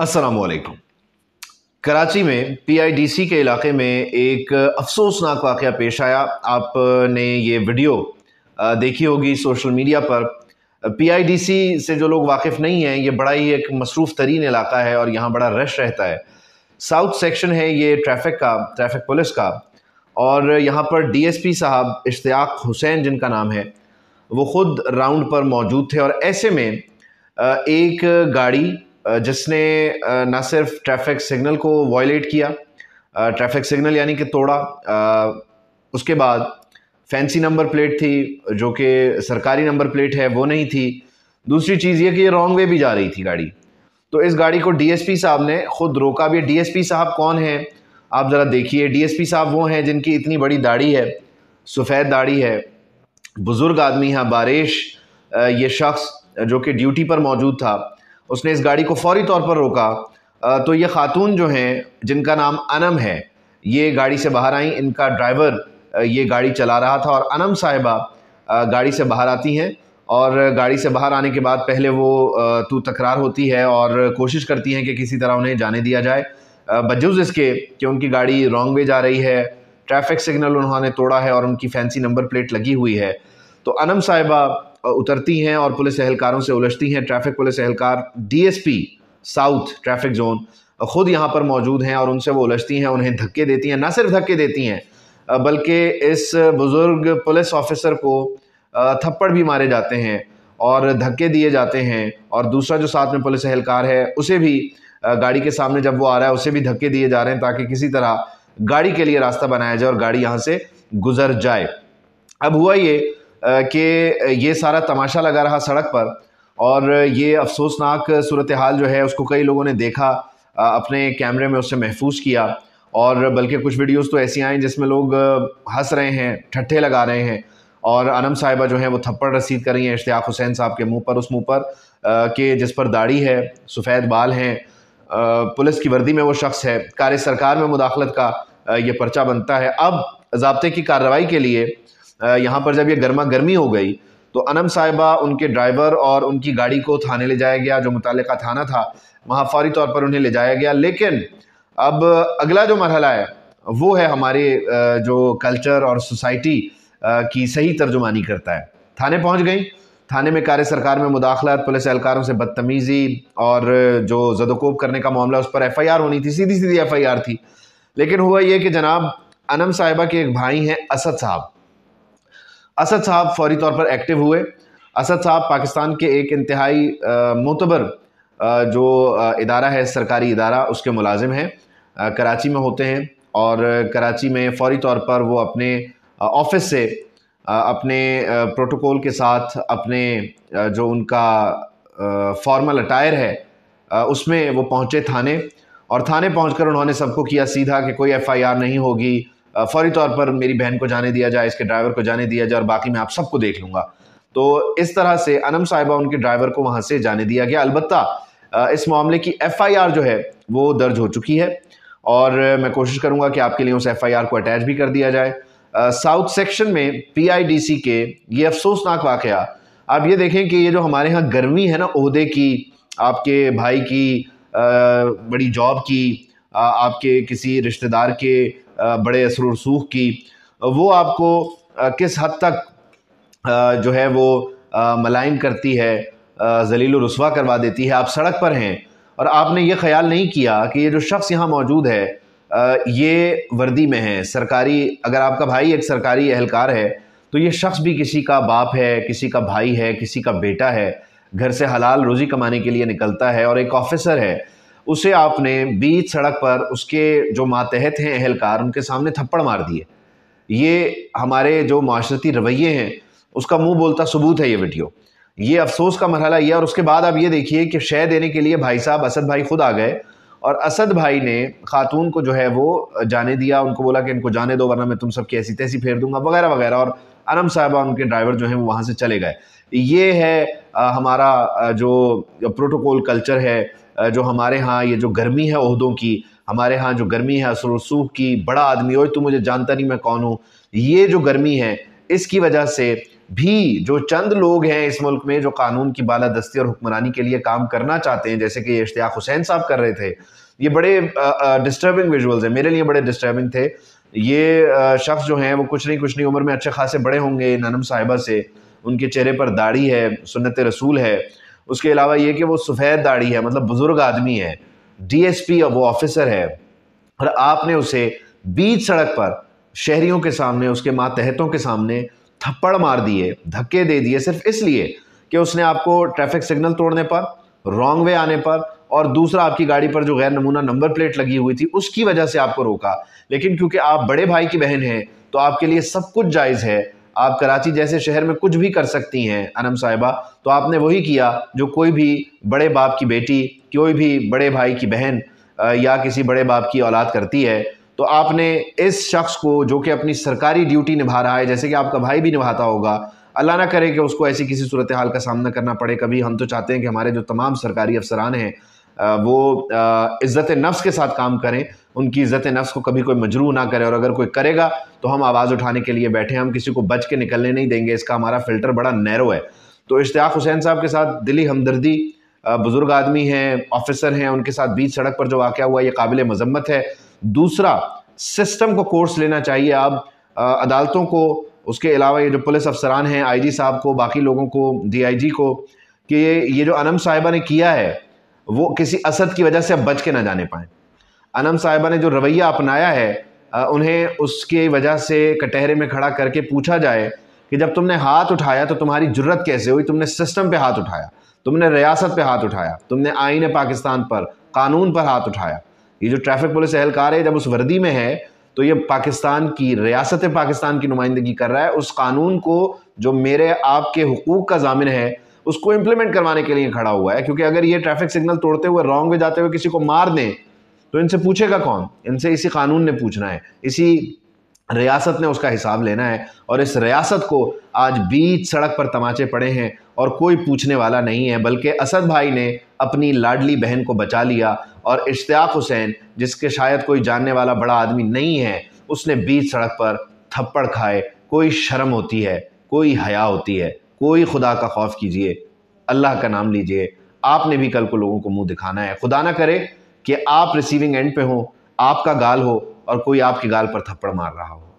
असलम कराची में पीआईडीसी के इलाके में एक अफसोसनाक वाक़ पेश आया आपने ये वीडियो देखी होगी सोशल मीडिया पर पीआईडीसी से जो लोग वाकिफ़ नहीं हैं ये बड़ा ही एक मसरूफ़ तरीन इलाका है और यहाँ बड़ा रश रहता है साउथ सेक्शन है ये ट्रैफिक का ट्रैफिक पुलिस का और यहाँ पर डीएसपी साहब इश्तियाक हुसैन जिनका नाम है वो ख़ुद राउंड पर मौजूद थे और ऐसे में एक गाड़ी जिसने ना सिर्फ ट्रैफिक सिग्नल को वायलेट किया ट्रैफिक सिग्नल यानी कि तोड़ा उसके बाद फैंसी नंबर प्लेट थी जो कि सरकारी नंबर प्लेट है वो नहीं थी दूसरी चीज़ ये कि ये रॉन्ग वे भी जा रही थी गाड़ी तो इस गाड़ी को डीएसपी साहब ने खुद रोका भी डीएसपी साहब कौन है आप ज़रा देखिए डीएसपी साहब वो हैं जिनकी इतनी बड़ी दाढ़ी है सफ़ेद दाढ़ी है बुज़ुर्ग आदमी है बारिश ये शख्स जो कि ड्यूटी पर मौजूद था उसने इस गाड़ी को फौरी तौर पर रोका तो ये खातून जो हैं जिनका नाम अनम है ये गाड़ी से बाहर आई इनका ड्राइवर ये गाड़ी चला रहा था और अनम साहिबा गाड़ी से बाहर आती हैं और गाड़ी से बाहर आने के बाद पहले वो तो तकरार होती है और कोशिश करती हैं कि किसी तरह उन्हें जाने दिया जाए बजूज इसके कि उनकी गाड़ी रॉन्ग वे जा रही है ट्रैफिक सिग्नल उन्होंने तोड़ा है और उनकी फैंसी नंबर प्लेट लगी हुई है तो अनम साहिबा उतरती हैं और पुलिस एहलकारों से उलझती हैं ट्रैफिक पुलिस एहलकार डीएसपी साउथ ट्रैफिक जोन ख़ुद यहाँ पर मौजूद हैं और उनसे वो उलझती हैं उन्हें धक्के देती हैं ना सिर्फ धक्के देती हैं बल्कि इस बुज़ुर्ग पुलिस ऑफिसर को थप्पड़ भी मारे जाते हैं और धक्के दिए जाते हैं और दूसरा जो साथ में पुलिस एहलकार है उसे भी गाड़ी के सामने जब वो आ रहा है उसे भी धक्के दिए जा रहे हैं ताकि किसी तरह गाड़ी के लिए रास्ता बनाया जाए और गाड़ी यहाँ से गुजर जाए अब हुआ ये कि ये सारा तमाशा लगा रहा सड़क पर और ये अफसोसनाक सूरत हाल जो है उसको कई लोगों ने देखा अपने कैमरे में उससे महफूज किया और बल्कि कुछ वीडियोस तो ऐसी आई जिसमें लोग हंस रहे हैं ठट्ठे लगा रहे हैं और अनम साहिबा जो हैं वो थप्पड़ रसीद कर रही हैं इश्तियाक हुसैन साहब के मुंह पर उस मुंह पर के जिस पर दाढ़ी है सफ़ेद बाल हैं पुलिस की वर्दी में वो शख्स है कार्य सरकार में मुदाखलत का ये पर्चा बनता है अब जबते की कार्रवाई के लिए यहाँ पर जब ये गर्मा गर्मी हो गई तो अनम साहिबा उनके ड्राइवर और उनकी गाड़ी को थाने ले जाया गया जो मुतल थाना था वहाँ फौरी तौर पर उन्हें ले जाया गया लेकिन अब अगला जो मरहला है वो है हमारे जो कल्चर और सोसाइटी की सही तर्जुमानी करता है थाने पहुँच गई थाने में कार्य सरकार में मुदाखलत पुलिस एहलकारों से बदतमीज़ी और जो जदोकोब करने का मामला उस पर एफ़ आई आर होनी थी सीधी सीधी एफ़ आई आर थी लेकिन हुआ ये कि जनाब अनम साहिबा के एक भाई हैं असद साहब असद साहब फौरी तौर पर एक्टिव हुए असद साहब पाकिस्तान के एक इंतहाई मोतबर जो इदारा है सरकारी इदारा उसके मुलाजिम हैं कराची में होते हैं और कराची में फौरी तौर पर वो अपने ऑफिस से अपने प्रोटोकॉल के साथ अपने जो उनका फॉर्मल अटायर है उसमें वो पहुँचे थाने और थाने पहुँच उन्होंने सबको किया सीधा कि कोई एफ़ आई आर नहीं होगी फ़ौरी तौर पर मेरी बहन को जाने दिया जाए इसके ड्राइवर को जाने दिया जाए और बाकी मैं आप सबको देख लूँगा तो इस तरह से अनम साहिबा उनके ड्राइवर को वहाँ से जाने दिया गया अलबत् इस मामले की एफ़ आई आर जो है वो दर्ज हो चुकी है और मैं कोशिश करूँगा कि आपके लिए उस एफ़ आई आर को अटैच भी कर दिया जाए साउथ सेक्शन में पी आई डी सी के ये अफसोसनाक वाक़ आप ये देखें कि ये जो हमारे यहाँ गर्मी है ना अहदे की आपके भाई की आ, बड़ी जॉब की आपके किसी रिश्तेदार के बड़े असर रसूख की वो आपको किस हद तक जो है वो मलाइम करती है जलील रसवा करवा देती है आप सड़क पर हैं और आपने ये ख्याल नहीं किया कि ये जो शख्स यहाँ मौजूद है ये वर्दी में है सरकारी अगर आपका भाई एक सरकारी अहलकार है तो ये शख्स भी किसी का बाप है किसी का भाई है किसी का बेटा है घर से हलाल रोज़ी कमाने के लिए निकलता है और एक ऑफिसर है उसे आपने बीच सड़क पर उसके जो मातहत हैं अहलकार उनके सामने थप्पड़ मार दिए ये हमारे जो माशरती रवैये हैं उसका मुंह बोलता सबूत है ये वीडियो ये अफसोस का मरहला यह और उसके बाद आप ये देखिए कि शय देने के लिए भाई साहब असद भाई खुद आ गए और असद भाई ने खातून को जो है वो जाने दिया उनको बोला कि इनको जाने दो वरना मैं तुम सब की ऐसी तैसी फेर दूंगा वगैरह वगैरह और अनम साहबा उनके ड्राइवर जो हैं वो वहाँ से चले गए ये है हमारा जो प्रोटोकॉल कल्चर है जो हमारे यहाँ ये जो गर्मी है उहदों की हमारे यहाँ जो गर्मी है असर रसूख की बड़ा आदमी और तू मुझे जानता नहीं मैं कौन हूँ ये जो गर्मी है इसकी वजह से भी जो चंद लोग हैं इस मुल्क में जो कानून की बाला दस्ती और हुक्मरानी के लिए काम करना चाहते हैं जैसे कि ये इश्तियाक हुसैन साहब कर रहे थे ये बड़े डिस्टर्बिंग विजुअल्स हैं मेरे लिए बड़े डिस्टर्बिंग थे ये शख्स जो हैं वो कुछ नहीं कुछ नहीं उम्र में अच्छे खासे बड़े होंगे ननम साहिबा से उनके चेहरे पर दाढ़ी है सुनत रसूल है उसके अलावा ये कि वो सफ़ेद दाढ़ी है मतलब बुज़ुर्ग आदमी है डीएसपी और वो ऑफिसर है और आपने उसे बीच सड़क पर शहरियों के सामने उसके मातहतों के सामने थप्पड़ मार दिए धक्के दे दिए सिर्फ इसलिए कि उसने आपको ट्रैफिक सिग्नल तोड़ने पर रॉन्ग वे आने पर और दूसरा आपकी गाड़ी पर जो गैर नमूना नंबर प्लेट लगी हुई थी उसकी वजह से आपको रोका लेकिन क्योंकि आप बड़े भाई की बहन हैं तो आपके लिए सब कुछ जायज़ है आप कराची जैसे शहर में कुछ भी कर सकती हैं अनम साहिबा तो आपने वही किया जो कोई भी बड़े बाप की बेटी कोई भी बड़े भाई की बहन या किसी बड़े बाप की औलाद करती है तो आपने इस शख्स को जो कि अपनी सरकारी ड्यूटी निभा रहा है जैसे कि आपका भाई भी निभाता होगा अल्लाह ना करे कि उसको ऐसी किसी सूरत हाल का सामना करना पड़े कभी हम तो चाहते हैं कि हमारे जो तमाम सरकारी अफसरान हैं वो इज़्ज़त नफ्स के साथ काम करें उनकी इज़्ज़त नफ्स को कभी कोई मजरू ना करे और अगर कोई करेगा तो हम आवाज़ उठाने के लिए बैठे हम किसी को बच के निकलने नहीं देंगे इसका हमारा फ़िल्टर बड़ा नैरो है तो इश्ताक हुसैन साहब के साथ दिली हमदर्दी बुज़ुर्ग आदमी हैं ऑफिसर हैं उनके साथ बीच सड़क पर जो वाक़ हुआ ये काबिल मजम्मत है दूसरा सिस्टम को कोर्स लेना चाहिए अब अदालतों को उसके अलावा ये जो पुलिस अफसरान हैं आईजी साहब को बाकी लोगों को डीआईजी को कि ये ये जो अनम साहिबा ने किया है वो किसी असद की वजह से बच के ना जाने पाएँ अनम साहिबा ने जो रवैया अपनाया है उन्हें उसकी वजह से कटहरे में खड़ा करके पूछा जाए कि जब तुमने हाथ उठाया तो तुम्हारी जरूरत कैसे हुई तुमने सिस्टम पे हाथ उठाया तुमने रियासत पे हाथ उठाया तुमने आइन पाकिस्तान पर कानून पर हाथ उठाया ये जो ट्रैफिक पुलिस एहलकार है जब उस वर्दी में है तो ये पाकिस्तान की रियासत पाकिस्तान की नुमाइंदगी कर रहा है उस कानून को जो मेरे आपके हकूक़ का जामिन है उसको इंप्लीमेंट करवाने के लिए खड़ा हुआ है क्योंकि अगर ये ट्रैफिक सिग्नल तोड़ते हुए रॉन्ग वे जाते हुए किसी को मार दें तो इनसे पूछेगा कौन इनसे इसी कानून ने पूछना है इसी रियासत ने उसका हिसाब लेना है और इस रियासत को आज बीच सड़क पर तमाचे पड़े हैं और कोई पूछने वाला नहीं है बल्कि असद भाई ने अपनी लाडली बहन को बचा लिया और इश्तियाक हुसैन जिसके शायद कोई जानने वाला बड़ा आदमी नहीं है उसने बीच सड़क पर थप्पड़ खाए कोई शर्म होती है कोई हया होती है कोई खुदा का खौफ कीजिए अल्लाह का नाम लीजिए आपने भी कल को लोगों को मुंह दिखाना है खुदा ना करे कि आप रिसीविंग एंड पे हो आपका गाल हो और कोई आपके गाल पर थप्पड़ मार रहा हो